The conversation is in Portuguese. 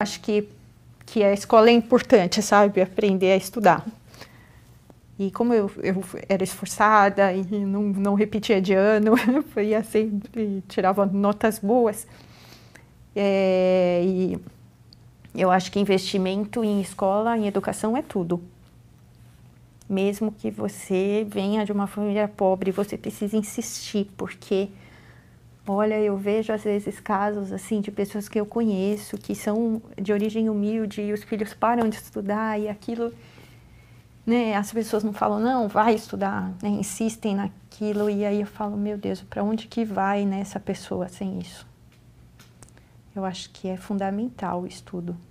acho que, que a escola é importante, sabe? Aprender a estudar. E como eu, eu era esforçada e não, não repetia de ano, assim e tirava notas boas. É, e eu acho que investimento em escola, em educação é tudo. Mesmo que você venha de uma família pobre, você precisa insistir, porque Olha, eu vejo às vezes casos assim de pessoas que eu conheço que são de origem humilde e os filhos param de estudar e aquilo, né? As pessoas não falam não, vai estudar, né, insistem naquilo e aí eu falo, meu Deus, para onde que vai nessa né, pessoa sem isso? Eu acho que é fundamental o estudo.